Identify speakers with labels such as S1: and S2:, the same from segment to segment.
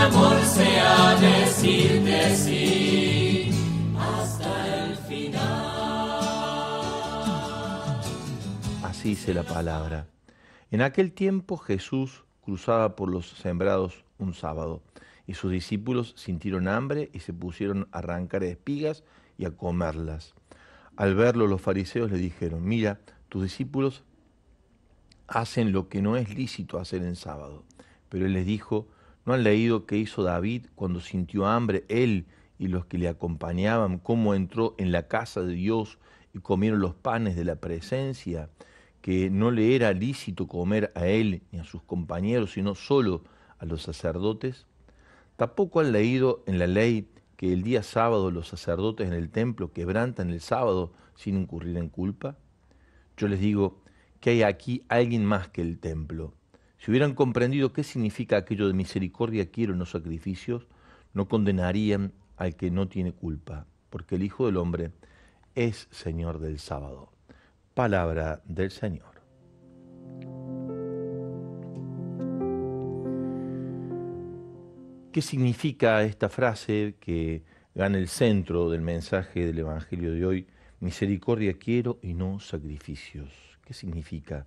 S1: amor hasta el final. Así dice la palabra. En aquel tiempo Jesús cruzaba por los sembrados un sábado, y sus discípulos sintieron hambre y se pusieron a arrancar espigas y a comerlas. Al verlo los fariseos le dijeron, mira, tus discípulos hacen lo que no es lícito hacer en sábado. Pero él les dijo, ¿No han leído qué hizo David cuando sintió hambre, él y los que le acompañaban, cómo entró en la casa de Dios y comieron los panes de la presencia, que no le era lícito comer a él ni a sus compañeros, sino solo a los sacerdotes? Tampoco han leído en la ley que el día sábado los sacerdotes en el templo quebrantan el sábado sin incurrir en culpa? Yo les digo que hay aquí alguien más que el templo. Si hubieran comprendido qué significa aquello de misericordia quiero y no sacrificios, no condenarían al que no tiene culpa, porque el Hijo del Hombre es Señor del sábado. Palabra del Señor. ¿Qué significa esta frase que gana el centro del mensaje del Evangelio de hoy? Misericordia quiero y no sacrificios. ¿Qué significa?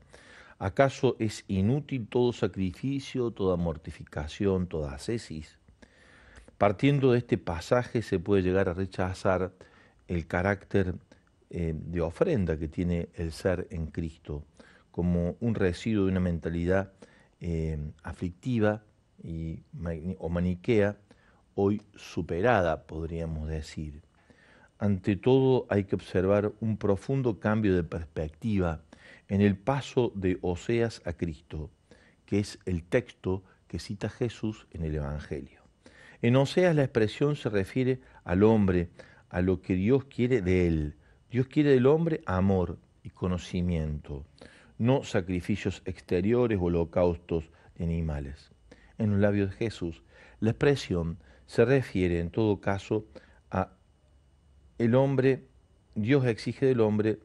S1: ¿Acaso es inútil todo sacrificio, toda mortificación, toda ascesis? Partiendo de este pasaje se puede llegar a rechazar el carácter eh, de ofrenda que tiene el ser en Cristo, como un residuo de una mentalidad eh, aflictiva o maniquea, hoy superada, podríamos decir. Ante todo hay que observar un profundo cambio de perspectiva en el paso de Oseas a Cristo, que es el texto que cita Jesús en el Evangelio. En Oseas la expresión se refiere al hombre, a lo que Dios quiere de él. Dios quiere del hombre amor y conocimiento, no sacrificios exteriores o holocaustos de animales. En los labios de Jesús, la expresión se refiere en todo caso a el hombre, Dios exige del hombre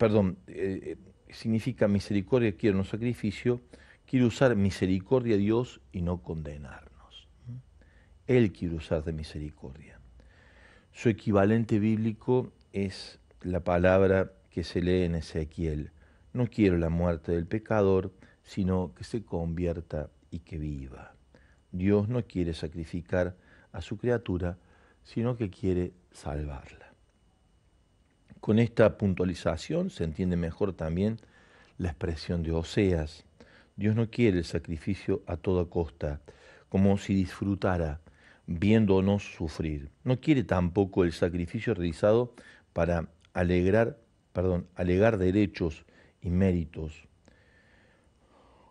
S1: perdón, eh, significa misericordia, quiero no sacrificio, quiero usar misericordia a Dios y no condenarnos. Él quiere usar de misericordia. Su equivalente bíblico es la palabra que se lee en Ezequiel. No quiero la muerte del pecador, sino que se convierta y que viva. Dios no quiere sacrificar a su criatura, sino que quiere salvarla. Con esta puntualización se entiende mejor también la expresión de Oseas. Dios no quiere el sacrificio a toda costa, como si disfrutara viéndonos sufrir. No quiere tampoco el sacrificio realizado para alegrar, perdón, alegar derechos y méritos,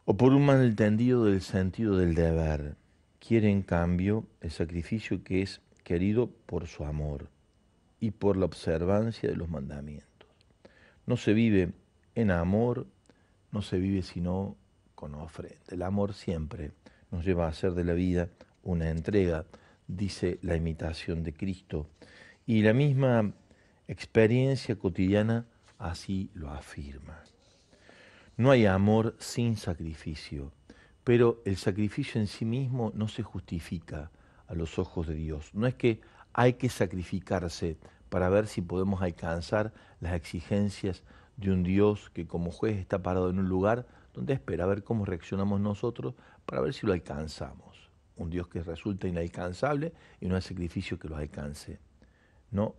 S1: o por un malentendido del sentido del deber. Quiere en cambio el sacrificio que es querido por su amor y por la observancia de los mandamientos. No se vive en amor, no se vive sino con ofrenda. El amor siempre nos lleva a hacer de la vida una entrega, dice la imitación de Cristo. Y la misma experiencia cotidiana así lo afirma. No hay amor sin sacrificio, pero el sacrificio en sí mismo no se justifica a los ojos de Dios. No es que hay que sacrificarse para ver si podemos alcanzar las exigencias de un Dios que como juez está parado en un lugar donde espera a ver cómo reaccionamos nosotros para ver si lo alcanzamos. Un Dios que resulta inalcanzable y no hay sacrificio que lo alcance. No,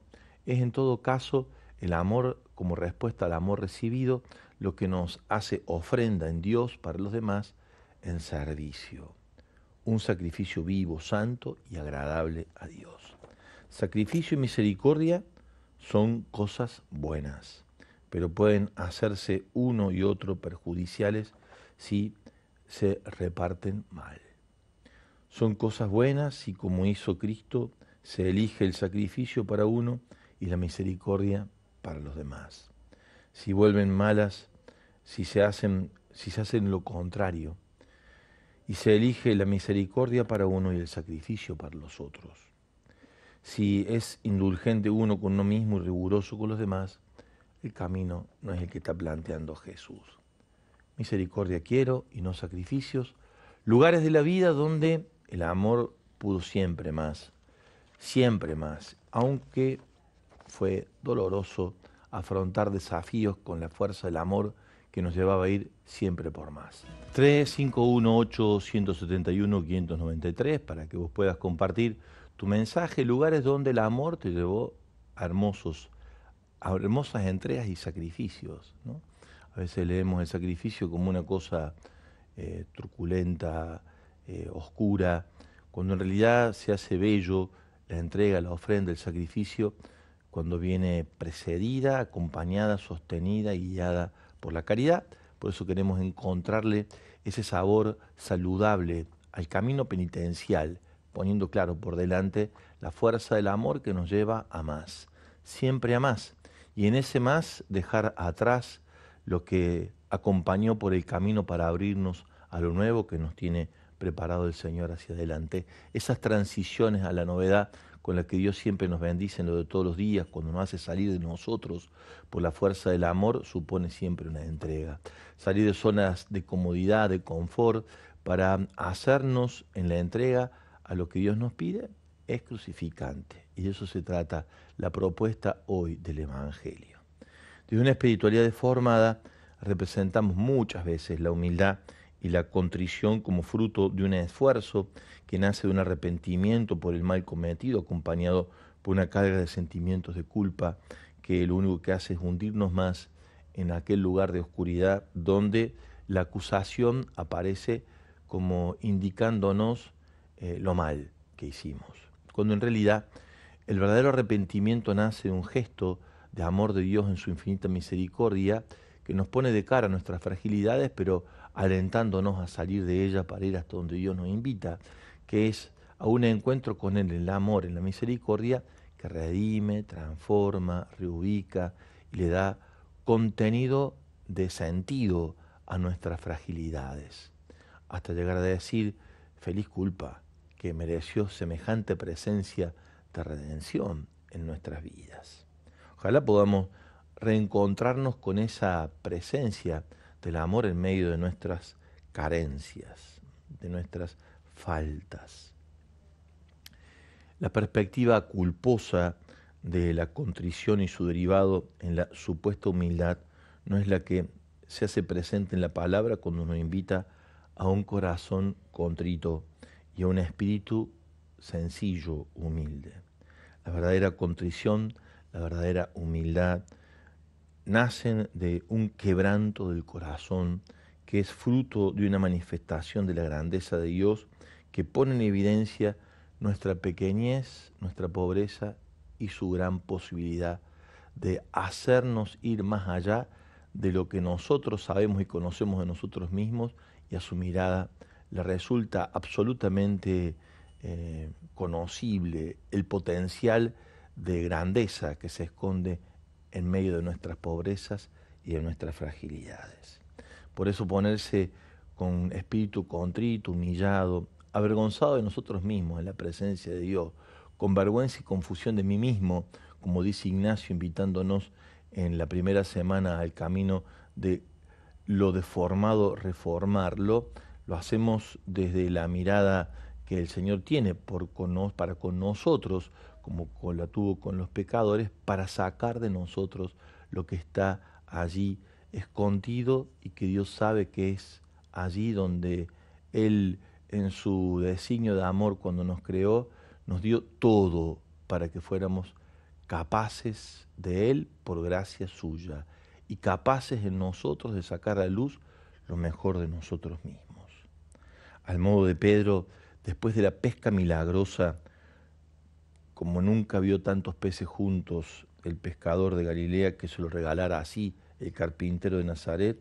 S1: es en todo caso el amor como respuesta al amor recibido lo que nos hace ofrenda en Dios para los demás en servicio. Un sacrificio vivo, santo y agradable a Dios. Sacrificio y misericordia son cosas buenas, pero pueden hacerse uno y otro perjudiciales si se reparten mal. Son cosas buenas si, como hizo Cristo, se elige el sacrificio para uno y la misericordia para los demás. Si vuelven malas, si se hacen, si se hacen lo contrario, y se elige la misericordia para uno y el sacrificio para los otros. Si es indulgente uno con uno mismo y riguroso con los demás, el camino no es el que está planteando Jesús. Misericordia quiero y no sacrificios, lugares de la vida donde el amor pudo siempre más, siempre más, aunque fue doloroso afrontar desafíos con la fuerza del amor que nos llevaba a ir siempre por más. 3518 171, 593 para que vos puedas compartir tu mensaje, lugares donde el amor te llevó a, hermosos, hermosas entregas y sacrificios. ¿no? A veces leemos el sacrificio como una cosa eh, truculenta, eh, oscura, cuando en realidad se hace bello la entrega, la ofrenda, el sacrificio, cuando viene precedida, acompañada, sostenida guiada por la caridad. Por eso queremos encontrarle ese sabor saludable al camino penitencial poniendo claro por delante la fuerza del amor que nos lleva a más, siempre a más, y en ese más dejar atrás lo que acompañó por el camino para abrirnos a lo nuevo que nos tiene preparado el Señor hacia adelante, esas transiciones a la novedad con la que Dios siempre nos bendice en lo de todos los días, cuando nos hace salir de nosotros por la fuerza del amor, supone siempre una entrega. Salir de zonas de comodidad, de confort, para hacernos en la entrega a lo que Dios nos pide es crucificante. Y de eso se trata la propuesta hoy del Evangelio. Desde una espiritualidad deformada representamos muchas veces la humildad y la contrición como fruto de un esfuerzo que nace de un arrepentimiento por el mal cometido, acompañado por una carga de sentimientos de culpa que lo único que hace es hundirnos más en aquel lugar de oscuridad donde la acusación aparece como indicándonos eh, lo mal que hicimos. Cuando en realidad el verdadero arrepentimiento nace de un gesto de amor de Dios en su infinita misericordia que nos pone de cara a nuestras fragilidades, pero alentándonos a salir de ellas para ir hasta donde Dios nos invita, que es a un encuentro con Él en el amor, en la misericordia, que redime, transforma, reubica y le da contenido de sentido a nuestras fragilidades, hasta llegar a decir, feliz culpa, que mereció semejante presencia de redención en nuestras vidas. Ojalá podamos reencontrarnos con esa presencia del amor en medio de nuestras carencias, de nuestras faltas. La perspectiva culposa de la contrición y su derivado en la supuesta humildad no es la que se hace presente en la palabra cuando nos invita a un corazón contrito y a un espíritu sencillo, humilde. La verdadera contrición, la verdadera humildad nacen de un quebranto del corazón que es fruto de una manifestación de la grandeza de Dios que pone en evidencia nuestra pequeñez, nuestra pobreza y su gran posibilidad de hacernos ir más allá de lo que nosotros sabemos y conocemos de nosotros mismos y a su mirada le resulta absolutamente eh, conocible el potencial de grandeza que se esconde en medio de nuestras pobrezas y de nuestras fragilidades. Por eso ponerse con espíritu contrito, humillado, avergonzado de nosotros mismos en la presencia de Dios, con vergüenza y confusión de mí mismo, como dice Ignacio invitándonos en la primera semana al camino de lo deformado, reformarlo, lo hacemos desde la mirada que el Señor tiene por para con nosotros, como la tuvo con los pecadores, para sacar de nosotros lo que está allí escondido y que Dios sabe que es allí donde Él en su designio de amor cuando nos creó, nos dio todo para que fuéramos capaces de Él por gracia suya y capaces en nosotros de sacar a luz lo mejor de nosotros mismos al modo de Pedro, después de la pesca milagrosa, como nunca vio tantos peces juntos el pescador de Galilea que se lo regalara así el carpintero de Nazaret,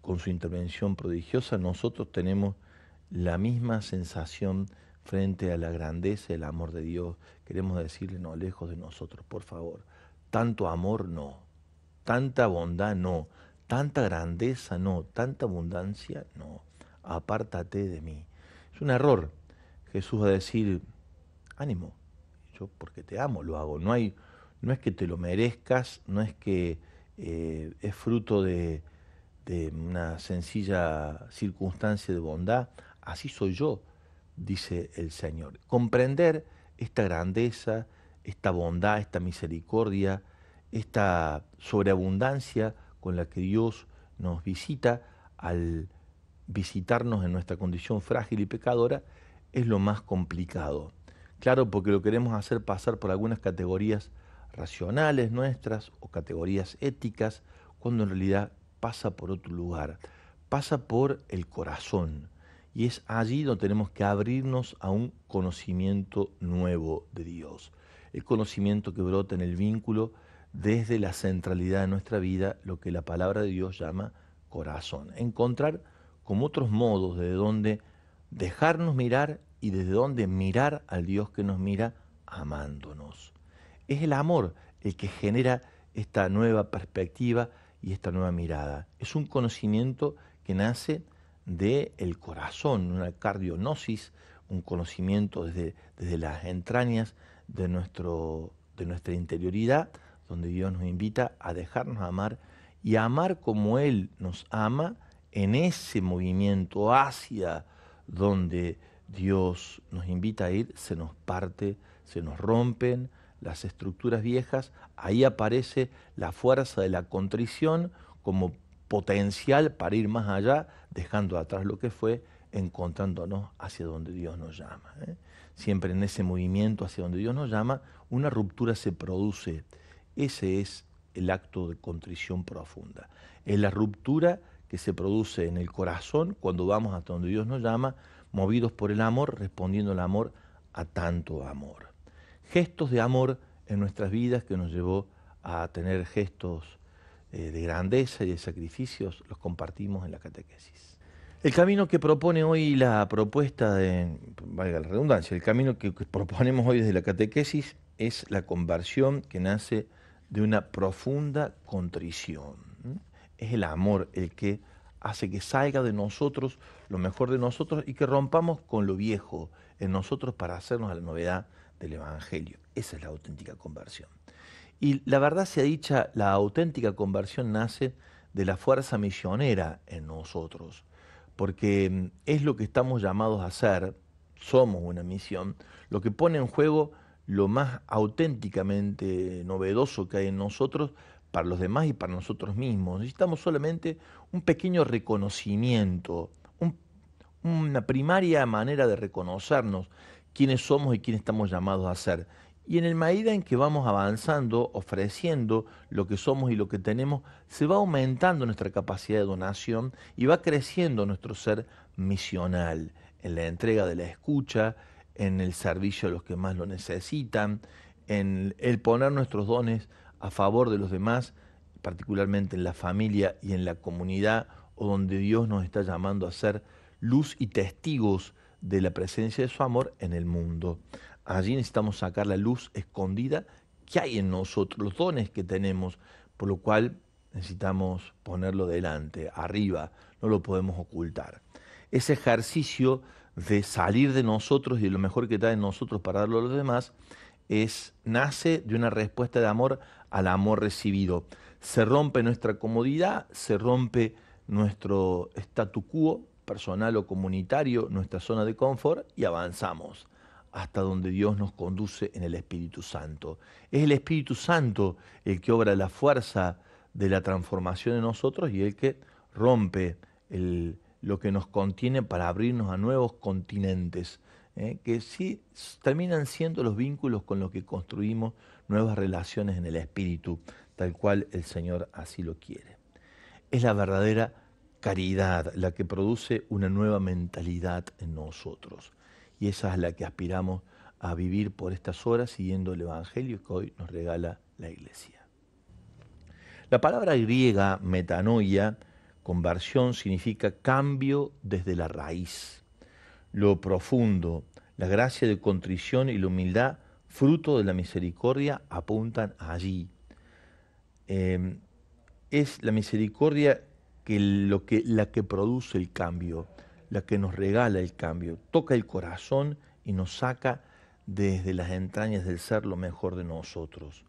S1: con su intervención prodigiosa, nosotros tenemos la misma sensación frente a la grandeza, el amor de Dios. Queremos decirle, no, lejos de nosotros, por favor. Tanto amor no, tanta bondad no, tanta grandeza no, tanta abundancia no apártate de mí. Es un error. Jesús a decir, ánimo, yo porque te amo lo hago. No, hay, no es que te lo merezcas, no es que eh, es fruto de, de una sencilla circunstancia de bondad. Así soy yo, dice el Señor. Comprender esta grandeza, esta bondad, esta misericordia, esta sobreabundancia con la que Dios nos visita al visitarnos en nuestra condición frágil y pecadora es lo más complicado. Claro, porque lo queremos hacer pasar por algunas categorías racionales nuestras o categorías éticas, cuando en realidad pasa por otro lugar, pasa por el corazón. Y es allí donde tenemos que abrirnos a un conocimiento nuevo de Dios. El conocimiento que brota en el vínculo desde la centralidad de nuestra vida, lo que la palabra de Dios llama corazón. Encontrar como otros modos de donde dejarnos mirar y desde donde mirar al Dios que nos mira amándonos. Es el amor el que genera esta nueva perspectiva y esta nueva mirada. Es un conocimiento que nace del el corazón, una cardionosis, un conocimiento desde, desde las entrañas de, de nuestra interioridad, donde Dios nos invita a dejarnos amar y a amar como Él nos ama en ese movimiento hacia donde Dios nos invita a ir, se nos parte, se nos rompen las estructuras viejas, ahí aparece la fuerza de la contrición como potencial para ir más allá, dejando atrás lo que fue, encontrándonos hacia donde Dios nos llama. ¿eh? Siempre en ese movimiento hacia donde Dios nos llama, una ruptura se produce. Ese es el acto de contrición profunda. Es la ruptura que se produce en el corazón cuando vamos hasta donde Dios nos llama, movidos por el amor, respondiendo el amor a tanto amor. Gestos de amor en nuestras vidas que nos llevó a tener gestos eh, de grandeza y de sacrificios, los compartimos en la catequesis. El camino que propone hoy la propuesta de, valga la redundancia, el camino que proponemos hoy desde la catequesis es la conversión que nace de una profunda contrición es el amor el que hace que salga de nosotros lo mejor de nosotros y que rompamos con lo viejo en nosotros para hacernos la novedad del Evangelio. Esa es la auténtica conversión. Y la verdad sea dicha, la auténtica conversión nace de la fuerza misionera en nosotros, porque mm, es lo que estamos llamados a hacer, somos una misión, lo que pone en juego lo más auténticamente novedoso que hay en nosotros para los demás y para nosotros mismos. Necesitamos solamente un pequeño reconocimiento, una primaria manera de reconocernos quiénes somos y quiénes estamos llamados a ser. Y en el medida en que vamos avanzando, ofreciendo lo que somos y lo que tenemos, se va aumentando nuestra capacidad de donación y va creciendo nuestro ser misional, en la entrega de la escucha, en el servicio a los que más lo necesitan, en el poner nuestros dones a favor de los demás, particularmente en la familia y en la comunidad, o donde Dios nos está llamando a ser luz y testigos de la presencia de su amor en el mundo. Allí necesitamos sacar la luz escondida que hay en nosotros, los dones que tenemos, por lo cual necesitamos ponerlo delante, arriba, no lo podemos ocultar. Ese ejercicio de salir de nosotros y de lo mejor que está en nosotros para darlo a los demás es, nace de una respuesta de amor al amor recibido. Se rompe nuestra comodidad, se rompe nuestro statu quo personal o comunitario, nuestra zona de confort y avanzamos hasta donde Dios nos conduce en el Espíritu Santo. Es el Espíritu Santo el que obra la fuerza de la transformación en nosotros y el que rompe lo que nos contiene para abrirnos a nuevos continentes, ¿eh? que sí terminan siendo los vínculos con los que construimos nuevas relaciones en el espíritu, tal cual el Señor así lo quiere. Es la verdadera caridad la que produce una nueva mentalidad en nosotros y esa es la que aspiramos a vivir por estas horas siguiendo el Evangelio que hoy nos regala la Iglesia. La palabra griega metanoia, conversión, significa cambio desde la raíz lo profundo, la gracia de contrición y la humildad, fruto de la misericordia, apuntan allí. Em, es la misericordia que lo que, la que produce el cambio, la que nos regala el cambio, toca el corazón y nos saca desde las entrañas del ser lo mejor de nosotros.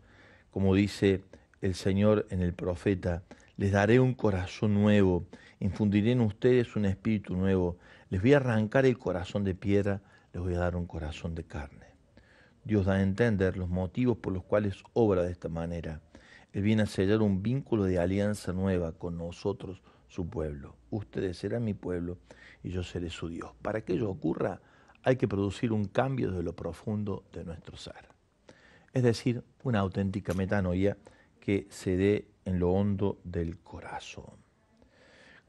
S1: Como dice el Señor en el profeta, les daré un corazón nuevo, infundiré en ustedes un espíritu nuevo, les voy a arrancar el corazón de piedra, les voy a dar un corazón de carne. Dios da a entender los motivos por los cuales obra de esta manera. Él viene a sellar un vínculo de alianza nueva con nosotros, su pueblo. Ustedes serán mi pueblo y yo seré su Dios. Para que ello ocurra, hay que producir un cambio de lo profundo de nuestro ser. Es decir, una auténtica metanoia que se dé en lo hondo del corazón.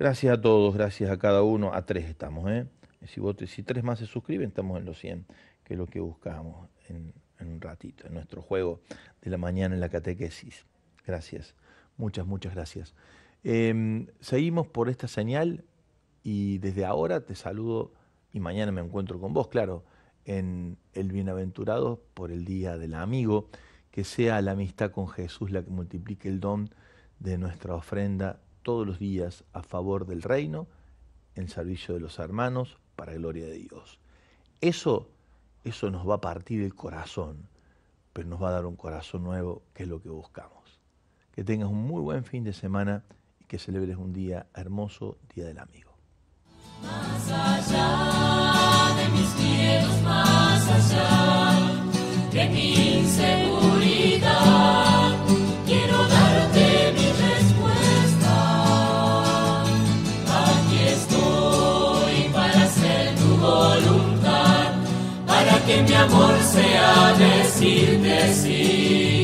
S1: Gracias a todos, gracias a cada uno. A tres estamos, ¿eh? Si, si tres más se suscriben, estamos en los 100, que es lo que buscamos en, un ratito, en nuestro juego de la mañana en la catequesis. Gracias, muchas, muchas gracias. Em, seguimos por esta señal y desde ahora te saludo y mañana me encuentro con vos, claro, en el Bienaventurado por el Día del Amigo, que sea la amistad con Jesús la que multiplique el don de nuestra ofrenda todos los días a favor del reino, en servicio de los hermanos, para gloria de Dios. Eso, eso nos va a partir el corazón, pero nos va a dar un corazón nuevo, que es lo que buscamos. Que tengas un muy buen fin de semana y que celebres un día hermoso, Día del Amigo. Más allá de mis miedos, más allá de mis que mi amor sea decir, sí